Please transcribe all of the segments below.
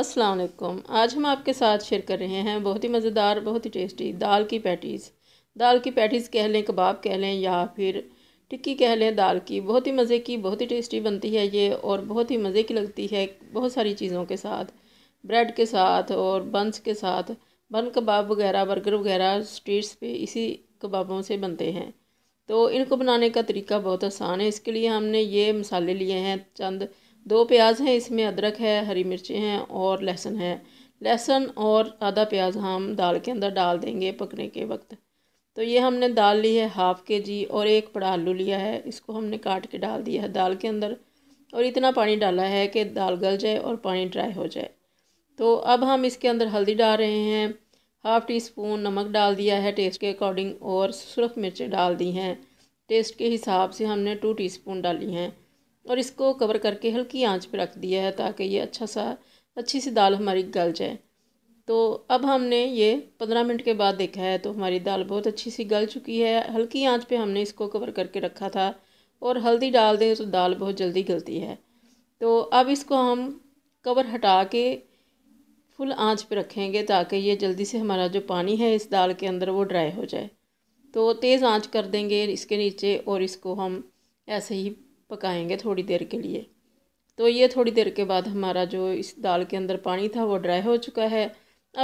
असलकुम आज हम आपके साथ शेयर कर रहे हैं बहुत ही मज़ेदार बहुत ही टेस्टी दाल की पैटीज़ दाल की पैटीज़ कह लें कबाब कह लें या फिर टिक्की कह लें दाल की बहुत ही मज़े की बहुत ही टेस्टी बनती है ये और बहुत ही मज़े की लगती है बहुत सारी चीज़ों के साथ ब्रेड के साथ और बंस के साथ बन कबाब वगैरह बर्गर वगैरह स्ट्रीट्स पे इसी कबाबों से बनते हैं तो इनको बनाने का तरीका बहुत आसान है इसके लिए हमने ये मसाले लिए हैं चंद दो प्याज हैं इसमें अदरक है हरी मिर्ची हैं और लहसुन है लहसुन और आधा प्याज हम दाल के अंदर डाल देंगे पकने के वक्त तो ये हमने दाल ली है हाफ़ के जी और एक बड़ा आलू लिया है इसको हमने काट के डाल दिया है दाल के अंदर और इतना पानी डाला है कि दाल गल जाए और पानी ड्राई हो जाए तो अब हम इसके अंदर हल्दी डाल रहे हैं हाफ़ टी स्पून नमक डाल दिया है टेस्ट के अकॉर्डिंग और सुरख मिर्चें डाल दी हैं टेस्ट के हिसाब से हमने टू टीस्पून डाली हैं और इसको कवर करके हल्की आंच पर रख दिया है ताकि ये अच्छा सा अच्छी सी दाल हमारी गल जाए तो अब हमने ये पंद्रह मिनट के बाद देखा है तो हमारी दाल बहुत अच्छी सी गल चुकी है हल्की आंच पे हमने इसको कवर करके रखा था और हल्दी डाल दें तो दाल बहुत जल्दी गलती है तो अब इसको हम कवर हटा के फुल आंच पे रखेंगे ताकि ये जल्दी से हमारा जो पानी है इस दाल के अंदर वो ड्राई हो जाए तो तेज़ आँच कर देंगे इसके नीचे और इसको हम ऐसे ही पकाएंगे थोड़ी देर के लिए तो ये थोड़ी देर के बाद हमारा जो इस दाल के अंदर पानी था वो ड्राई हो चुका है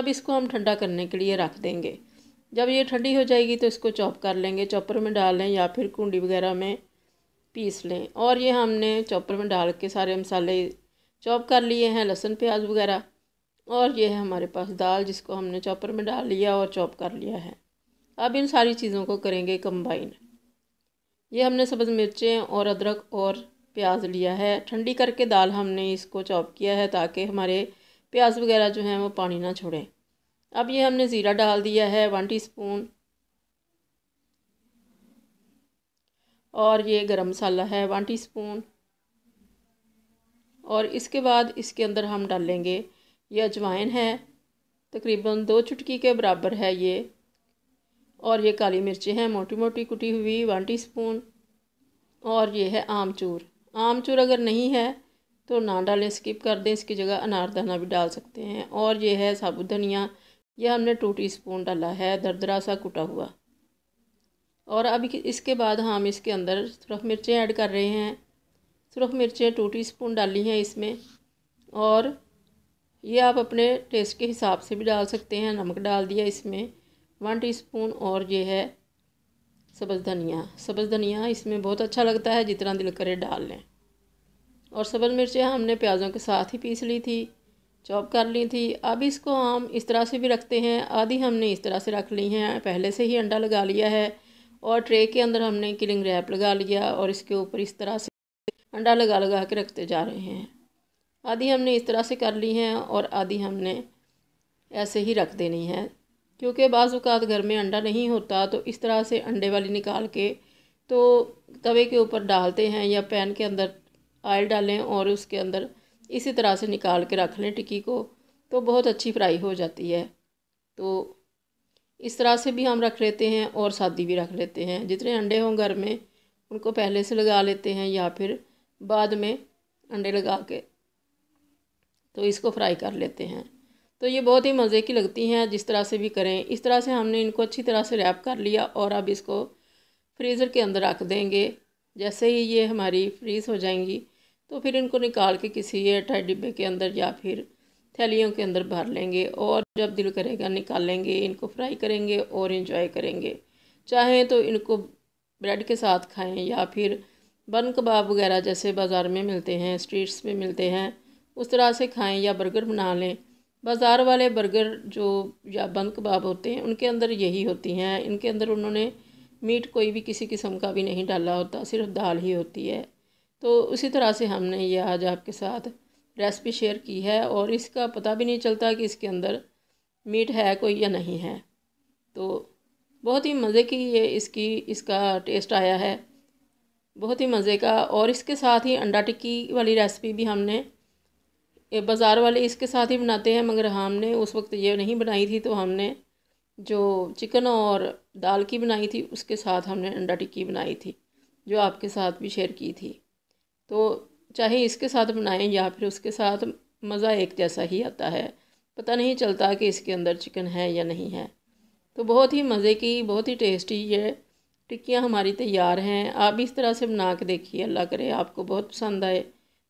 अब इसको हम ठंडा करने के लिए रख देंगे जब ये ठंडी हो जाएगी तो इसको चॉप कर लेंगे चॉपर में डाल लें या फिर कुंडी वगैरह में पीस लें और ये हमने चॉपर में डाल के सारे मसाले चॉप कर लिए हैं लहसुन प्याज वगैरह और ये है हमारे पास दाल जिसको हमने चॉपर में डाल लिया और चॉप कर लिया है अब इन सारी चीज़ों को करेंगे कंबाइन ये हमने सब्ज़ मिर्चें और अदरक और प्याज लिया है ठंडी करके दाल हमने इसको चॉप किया है ताकि हमारे प्याज वगैरह जो हैं वो पानी ना छोड़ें अब ये हमने ज़ीरा डाल दिया है वन टीस्पून और ये गरम मसाला है वन टीस्पून और इसके बाद इसके अंदर हम डालेंगे ये अजवाइन है तकरीबन दो चुटकी के बराबर है ये और ये काली मिर्चें हैं मोटी मोटी कुटी हुई वन टी स्पून और ये है आमचूर आमचूर अगर नहीं है तो ना डालें स्किप कर दें इसकी जगह अनारदाना भी डाल सकते हैं और ये है साबुत धनिया यह हमने टू टी स्पून डाला है दरदरा सा कुटा हुआ और अब इसके बाद हम इसके अंदर सुरख मिर्चें ऐड कर रहे हैं सुरख मिर्चें टू टी स्पून डाली हैं इसमें और ये आप अपने टेस्ट के हिसाब से भी डाल सकते हैं नमक डाल दिया इसमें वन टीस्पून और ये है सब्ज़ धनिया सब्ज़ धनिया इसमें बहुत अच्छा लगता है जितना दिल करे डाल लें और सब्ज़ मिर्चें हमने प्याज़ों के साथ ही पीस ली थी चॉप कर ली थी अब इसको हम इस तरह से भी रखते हैं आधी हमने इस तरह से रख ली हैं पहले से ही अंडा लगा लिया है और ट्रे के अंदर हमने किलिंग रैप लगा लिया और इसके ऊपर इस तरह से अंडा लगा लगा के रखते जा रहे हैं आधी हमने इस तरह से कर ली हैं और आधी हमने ऐसे ही रख देनी है क्योंकि बाज़ात घर में अंडा नहीं होता तो इस तरह से अंडे वाली निकाल के तो तवे के ऊपर डालते हैं या पैन के अंदर आयल डालें और उसके अंदर इसी तरह से निकाल के रख लें टिक्की को तो बहुत अच्छी फ्राई हो जाती है तो इस तरह से भी हम रख लेते हैं और सादी भी रख लेते हैं जितने अंडे हों घर में उनको पहले से लगा लेते हैं या फिर बाद में अंडे लगा के तो इसको फ्राई कर लेते हैं तो ये बहुत ही मज़े की लगती हैं जिस तरह से भी करें इस तरह से हमने इनको अच्छी तरह से रैप कर लिया और अब इसको फ्रीज़र के अंदर रख देंगे जैसे ही ये हमारी फ्रीज़ हो जाएंगी तो फिर इनको निकाल के किसी एयरटाइट डिब्बे के अंदर या फिर थैलियों के अंदर भर लेंगे और जब दिल करेगा निकालेंगे इनको फ्राई करेंगे और इन्जॉय करेंगे चाहें तो इनको ब्रेड के साथ खाएँ या फिर बन कबाब वगैरह जैसे बाज़ार में मिलते हैं स्ट्रीट्स में मिलते हैं उस तरह से खाएँ या बर्गर बना लें बाज़ार वाले बर्गर जो या बंद कबाब होते हैं उनके अंदर यही होती हैं इनके अंदर उन्होंने मीट कोई भी किसी किस्म का भी नहीं डाला होता सिर्फ दाल ही होती है तो उसी तरह से हमने ये आज आपके साथ रेसिपी शेयर की है और इसका पता भी नहीं चलता कि इसके अंदर मीट है कोई या नहीं है तो बहुत ही मज़े की ये इसकी इसका टेस्ट आया है बहुत ही मज़े का और इसके साथ ही अंडा टिक्की वाली रेसिपी भी हमने बाज़ार वाले इसके साथ ही बनाते हैं मगर हमने उस वक्त ये नहीं बनाई थी तो हमने जो चिकन और दाल की बनाई थी उसके साथ हमने अंडा टिक्की बनाई थी जो आपके साथ भी शेयर की थी तो चाहे इसके साथ बनाएं या फिर उसके साथ मज़ा एक जैसा ही आता है पता नहीं चलता कि इसके अंदर चिकन है या नहीं है तो बहुत ही मज़े की बहुत ही टेस्टी ये टिक्कियाँ हमारी तैयार हैं आप इस तरह से बना के देखिए अल्लाह करे आपको बहुत पसंद आए